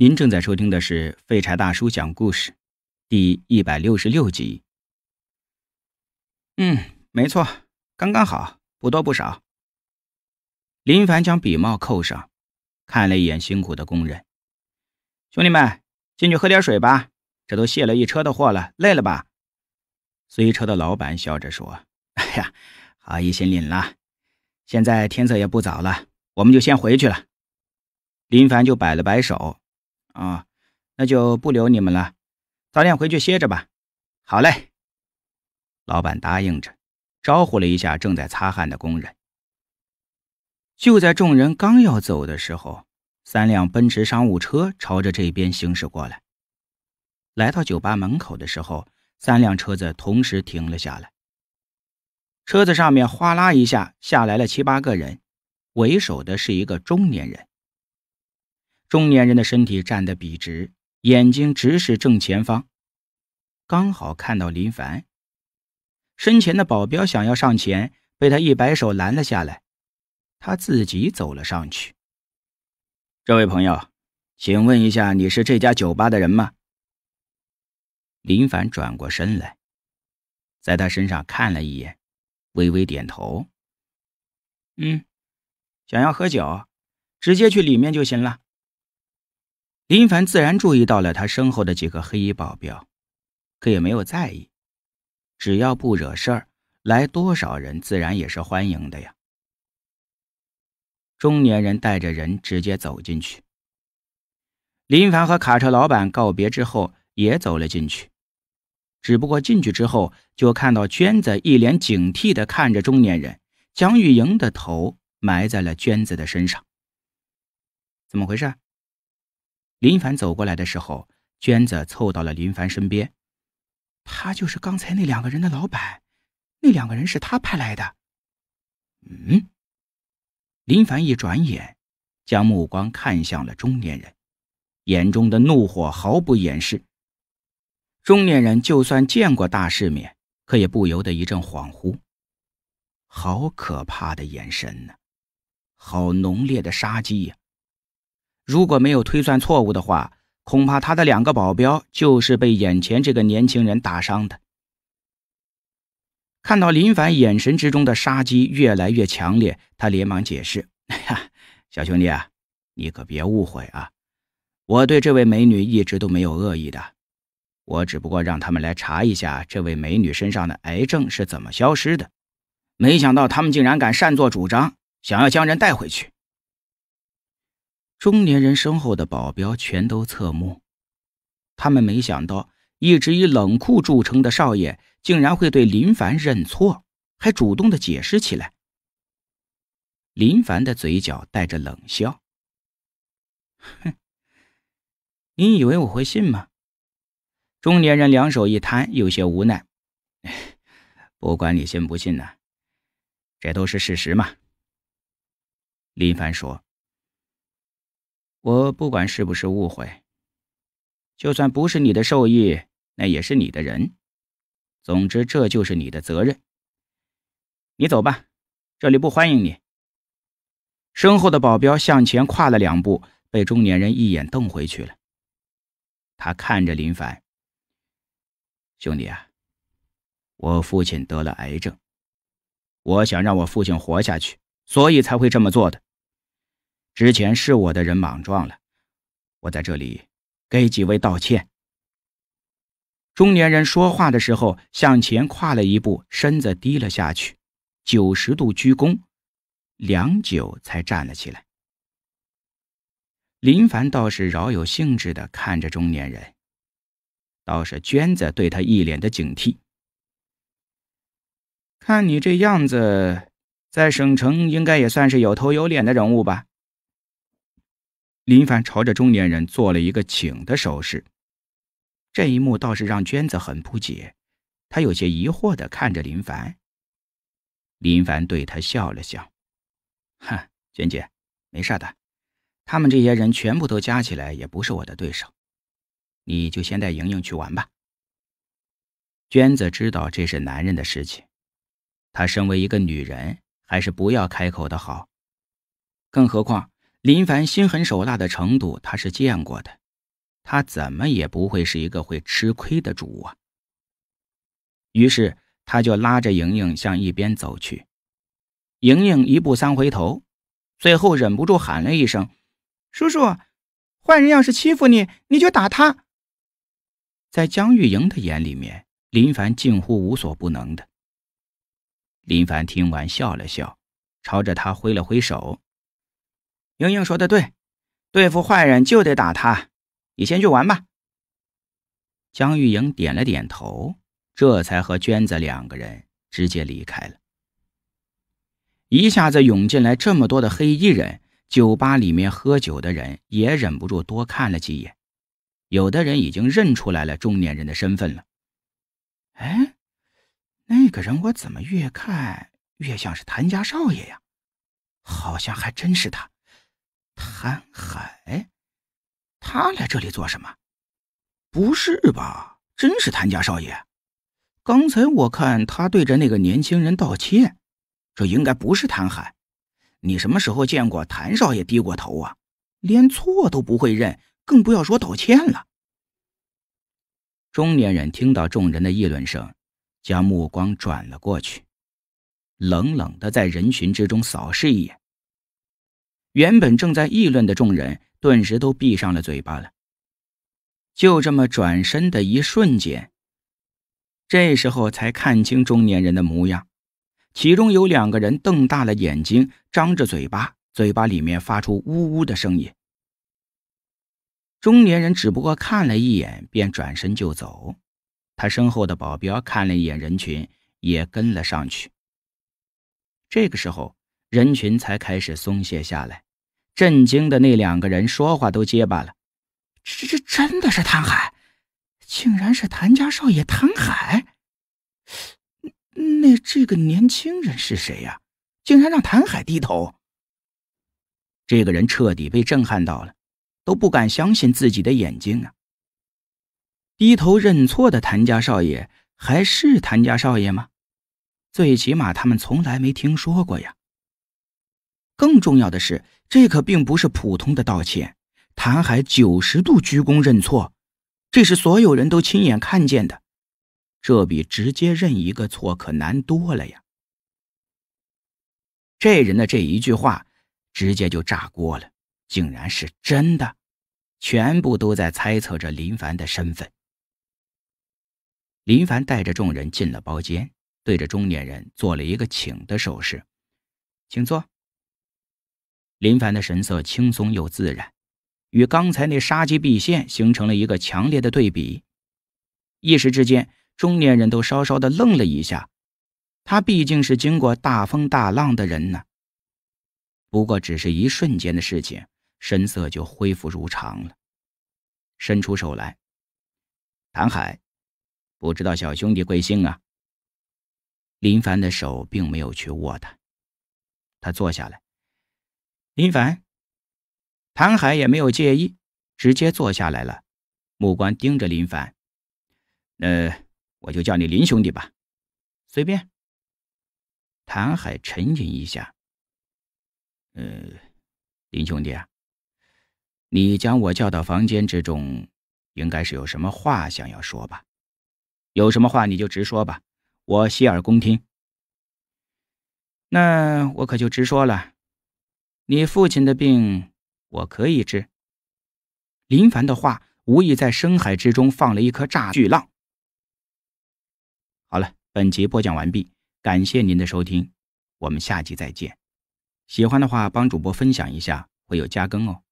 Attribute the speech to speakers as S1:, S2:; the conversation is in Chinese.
S1: 您正在收听的是《废柴大叔讲故事》，第一百六十六集。嗯，没错，刚刚好，不多不少。林凡将笔帽扣上，看了一眼辛苦的工人，兄弟们，进去喝点水吧，这都卸了一车的货了，累了吧？随车的老板笑着说：“哎呀，阿意心领了。现在天色也不早了，我们就先回去了。”林凡就摆了摆手。啊，那就不留你们了，早点回去歇着吧。好嘞，老板答应着，招呼了一下正在擦汗的工人。就在众人刚要走的时候，三辆奔驰商务车朝着这边行驶过来。来到酒吧门口的时候，三辆车子同时停了下来。车子上面哗啦一下下来了七八个人，为首的是一个中年人。中年人的身体站得笔直，眼睛直视正前方，刚好看到林凡身前的保镖想要上前，被他一摆手拦了下来。他自己走了上去。这位朋友，请问一下，你是这家酒吧的人吗？林凡转过身来，在他身上看了一眼，微微点头。嗯，想要喝酒，直接去里面就行了。林凡自然注意到了他身后的几个黑衣保镖，可也没有在意。只要不惹事儿，来多少人自然也是欢迎的呀。中年人带着人直接走进去。林凡和卡车老板告别之后也走了进去，只不过进去之后就看到娟子一脸警惕地看着中年人，江玉莹的头埋在了娟子的身上。怎么回事？林凡走过来的时候，娟子凑到了林凡身边。他就是刚才那两个人的老板，那两个人是他派来的。嗯。林凡一转眼，将目光看向了中年人，眼中的怒火毫不掩饰。中年人就算见过大世面，可也不由得一阵恍惚。好可怕的眼神呐，好浓烈的杀机呀！如果没有推算错误的话，恐怕他的两个保镖就是被眼前这个年轻人打伤的。看到林凡眼神之中的杀机越来越强烈，他连忙解释：“哎呀，小兄弟啊，你可别误会啊，我对这位美女一直都没有恶意的，我只不过让他们来查一下这位美女身上的癌症是怎么消失的，没想到他们竟然敢擅作主张，想要将人带回去。”中年人身后的保镖全都侧目，他们没想到一直以冷酷著称的少爷竟然会对林凡认错，还主动的解释起来。林凡的嘴角带着冷笑：“哼，你以为我会信吗？”中年人两手一摊，有些无奈：“ 不管你信不信呢，这都是事实嘛。”林凡说。我不管是不是误会，就算不是你的授意，那也是你的人。总之，这就是你的责任。你走吧，这里不欢迎你。身后的保镖向前跨了两步，被中年人一眼瞪回去了。他看着林凡：“兄弟啊，我父亲得了癌症，我想让我父亲活下去，所以才会这么做的。”之前是我的人莽撞了，我在这里给几位道歉。中年人说话的时候向前跨了一步，身子低了下去，九十度鞠躬，良久才站了起来。林凡倒是饶有兴致的看着中年人，倒是娟子对他一脸的警惕。看你这样子，在省城应该也算是有头有脸的人物吧？林凡朝着中年人做了一个请的手势，这一幕倒是让娟子很不解，她有些疑惑地看着林凡。林凡对他笑了笑，哈，娟姐，没事的，他们这些人全部都加起来也不是我的对手，你就先带莹莹去玩吧。娟子知道这是男人的事情，她身为一个女人，还是不要开口的好，更何况。林凡心狠手辣的程度，他是见过的。他怎么也不会是一个会吃亏的主啊！于是他就拉着莹莹向一边走去。莹莹一步三回头，最后忍不住喊了一声：“叔叔，坏人要是欺负你，你就打他。”在江玉莹的眼里面，林凡近乎无所不能的。林凡听完笑了笑，朝着他挥了挥手。莹莹说的对，对付坏人就得打他。你先去玩吧。江玉莹点了点头，这才和娟子两个人直接离开了。一下子涌进来这么多的黑衣人，酒吧里面喝酒的人也忍不住多看了几眼。有的人已经认出来了中年人的身份了。哎，那个人我怎么越看越像是谭家少爷呀？好像还真是他。谭海，他来这里做什么？不是吧？真是谭家少爷？刚才我看他对着那个年轻人道歉，这应该不是谭海。你什么时候见过谭少爷低过头啊？连错都不会认，更不要说道歉了。中年人听到众人的议论声，将目光转了过去，冷冷的在人群之中扫视一眼。原本正在议论的众人，顿时都闭上了嘴巴了。就这么转身的一瞬间，这时候才看清中年人的模样。其中有两个人瞪大了眼睛，张着嘴巴，嘴巴里面发出呜呜的声音。中年人只不过看了一眼，便转身就走。他身后的保镖看了一眼人群，也跟了上去。这个时候。人群才开始松懈下来，震惊的那两个人说话都结巴了。这这真的是谭海？竟然是谭家少爷谭海？那这个年轻人是谁呀？竟然让谭海低头？这个人彻底被震撼到了，都不敢相信自己的眼睛啊！低头认错的谭家少爷还是谭家少爷吗？最起码他们从来没听说过呀！更重要的是，这可并不是普通的道歉。谭海九十度鞠躬认错，这是所有人都亲眼看见的，这比直接认一个错可难多了呀。这人的这一句话，直接就炸锅了，竟然是真的，全部都在猜测着林凡的身份。林凡带着众人进了包间，对着中年人做了一个请的手势，请坐。林凡的神色轻松又自然，与刚才那杀机毕现形成了一个强烈的对比。一时之间，中年人都稍稍的愣了一下。他毕竟是经过大风大浪的人呢。不过只是一瞬间的事情，神色就恢复如常了。伸出手来，谭海，不知道小兄弟贵姓啊？林凡的手并没有去握他，他坐下来。林凡，谭海也没有介意，直接坐下来了，目光盯着林凡。呃，我就叫你林兄弟吧，随便。谭海沉吟一下，呃，林兄弟啊，你将我叫到房间之中，应该是有什么话想要说吧？有什么话你就直说吧，我洗耳恭听。那我可就直说了。你父亲的病，我可以治。林凡的话，无意在深海之中放了一颗炸巨浪。好了，本集播讲完毕，感谢您的收听，我们下集再见。喜欢的话，帮主播分享一下，会有加更哦。